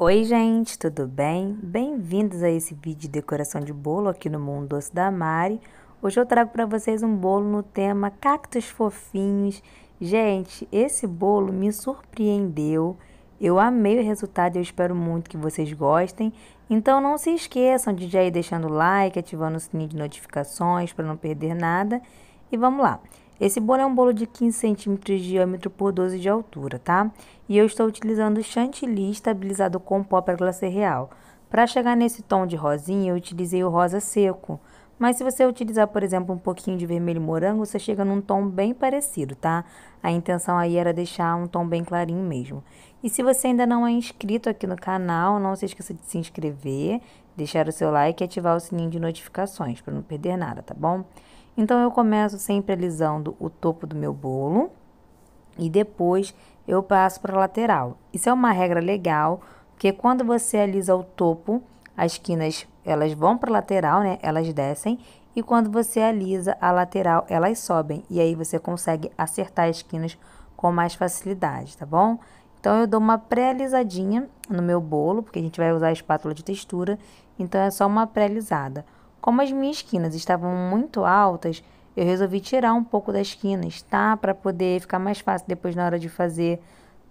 Oi gente, tudo bem? Bem-vindos a esse vídeo de decoração de bolo aqui no Mundo Doce da Mari. Hoje eu trago para vocês um bolo no tema cactos fofinhos. Gente, esse bolo me surpreendeu. Eu amei o resultado e eu espero muito que vocês gostem. Então não se esqueçam de já ir deixando o like, ativando o sininho de notificações para não perder nada. E vamos lá. Esse bolo é um bolo de 15 centímetros de diâmetro por 12 de altura, tá? E eu estou utilizando chantilly estabilizado com pó para glacê real. Para chegar nesse tom de rosinha, eu utilizei o rosa seco. Mas se você utilizar, por exemplo, um pouquinho de vermelho morango, você chega num tom bem parecido, tá? A intenção aí era deixar um tom bem clarinho mesmo. E se você ainda não é inscrito aqui no canal, não se esqueça de se inscrever, deixar o seu like e ativar o sininho de notificações para não perder nada, tá bom? Então, eu começo sempre alisando o topo do meu bolo e depois eu passo para a lateral. Isso é uma regra legal, porque quando você alisa o topo, as esquinas elas vão para a lateral, né? Elas descem e quando você alisa a lateral, elas sobem e aí você consegue acertar as esquinas com mais facilidade, tá bom? Então eu dou uma pré-alisadinha no meu bolo, porque a gente vai usar a espátula de textura, então é só uma pré-alisada. Como as minhas esquinas estavam muito altas, eu resolvi tirar um pouco das esquinas, tá? Para poder ficar mais fácil depois na hora de fazer,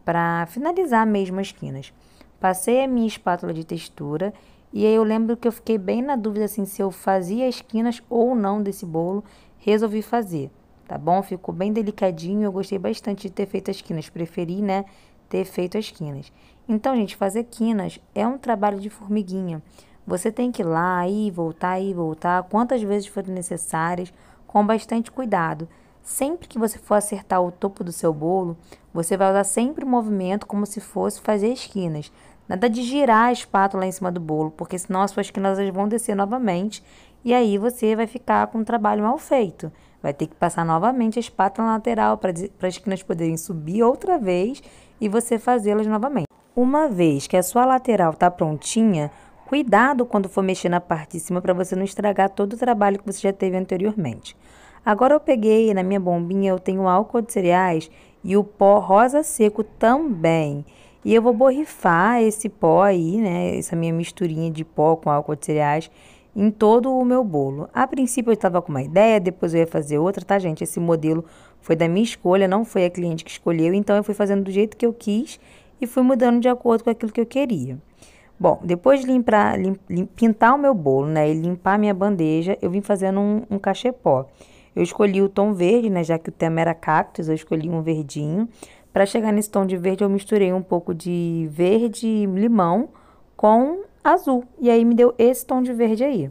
para finalizar mesmo as esquinas. Passei a minha espátula de textura e aí eu lembro que eu fiquei bem na dúvida assim se eu fazia as esquinas ou não desse bolo. Resolvi fazer, tá bom? Ficou bem delicadinho, eu gostei bastante de ter feito as esquinas. preferi, né, ter feito as esquinas. Então, gente, fazer quinas é um trabalho de formiguinha. Você tem que ir lá, ir, voltar, ir, voltar, quantas vezes forem necessárias, com bastante cuidado. Sempre que você for acertar o topo do seu bolo, você vai usar sempre o movimento como se fosse fazer esquinas. Nada de girar a espátula em cima do bolo, porque senão as suas esquinas vão descer novamente e aí você vai ficar com um trabalho mal feito. Vai ter que passar novamente a espátula lateral para as esquinas poderem subir outra vez e você fazê-las novamente. Uma vez que a sua lateral está prontinha, cuidado quando for mexer na parte de cima para você não estragar todo o trabalho que você já teve anteriormente. Agora eu peguei na minha bombinha, eu tenho álcool de cereais e o pó rosa seco também. E eu vou borrifar esse pó aí, né, essa minha misturinha de pó com álcool de cereais em todo o meu bolo. A princípio eu estava com uma ideia, depois eu ia fazer outra, tá, gente? Esse modelo foi da minha escolha, não foi a cliente que escolheu, então eu fui fazendo do jeito que eu quis e fui mudando de acordo com aquilo que eu queria. Bom, depois de limpar, lim, lim, pintar o meu bolo, né, e limpar minha bandeja, eu vim fazendo um, um cachepó. Eu escolhi o tom verde, né, já que o tema era cactos, eu escolhi um verdinho. Para chegar nesse tom de verde, eu misturei um pouco de verde limão com azul, e aí me deu esse tom de verde aí.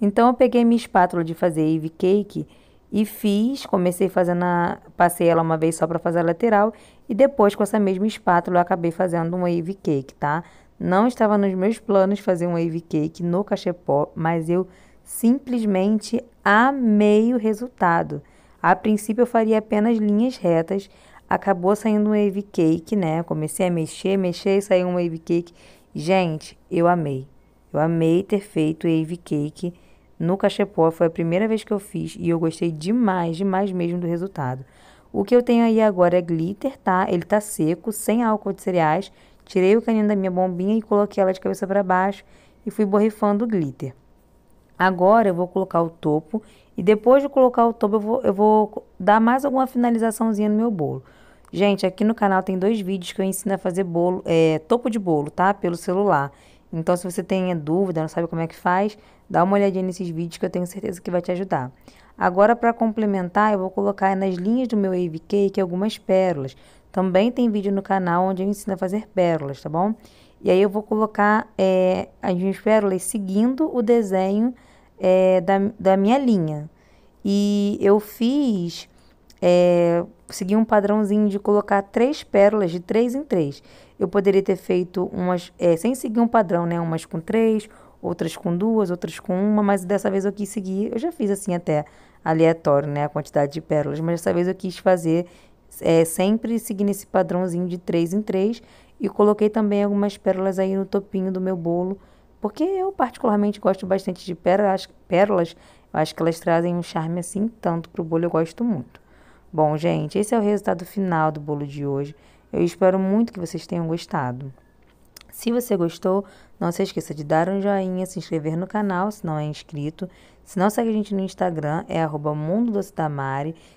Então, eu peguei minha espátula de fazer Eve Cake e fiz, comecei fazendo a, passei ela uma vez só para fazer a lateral e depois com essa mesma espátula eu acabei fazendo um wave cake, tá? Não estava nos meus planos fazer um wave cake no cachepó, mas eu simplesmente amei o resultado. A princípio eu faria apenas linhas retas, acabou saindo um wave cake, né? Comecei a mexer, mexer e saiu um wave cake. Gente, eu amei. Eu amei ter feito wave cake no cachepó. Foi a primeira vez que eu fiz e eu gostei demais, demais mesmo do resultado. O que eu tenho aí agora é glitter, tá? Ele tá seco, sem álcool de cereais. Tirei o caninho da minha bombinha e coloquei ela de cabeça para baixo e fui borrifando o glitter. Agora eu vou colocar o topo e depois de colocar o topo eu vou, eu vou dar mais alguma finalizaçãozinha no meu bolo. Gente, aqui no canal tem dois vídeos que eu ensino a fazer bolo, é, topo de bolo, tá? Pelo celular. Então, se você tem dúvida, não sabe como é que faz, dá uma olhadinha nesses vídeos que eu tenho certeza que vai te ajudar. Agora, para complementar, eu vou colocar nas linhas do meu AV Cake algumas pérolas. Também tem vídeo no canal onde eu ensino a fazer pérolas, tá bom? E aí eu vou colocar é, as minhas pérolas seguindo o desenho é, da, da minha linha. E eu fiz é, segui um padrãozinho de colocar três pérolas de três em três. Eu poderia ter feito umas, é, sem seguir um padrão, né? Umas com três, outras com duas, outras com uma, mas dessa vez eu quis seguir. Eu já fiz assim até aleatório, né? A quantidade de pérolas, mas dessa vez eu quis fazer é, sempre seguindo esse padrãozinho de três em três. E coloquei também algumas pérolas aí no topinho do meu bolo, porque eu particularmente gosto bastante de pérolas. pérolas eu acho que elas trazem um charme assim, tanto pro bolo eu gosto muito. Bom, gente, esse é o resultado final do bolo de hoje. Eu espero muito que vocês tenham gostado. Se você gostou, não se esqueça de dar um joinha, se inscrever no canal se não é inscrito. Se não segue a gente no Instagram, é arroba Mundo Doce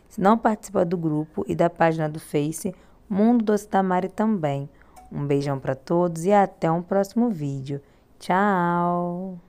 Se não participa do grupo e da página do Face, Mundo Doce Tamari também. Um beijão para todos e até um próximo vídeo. Tchau!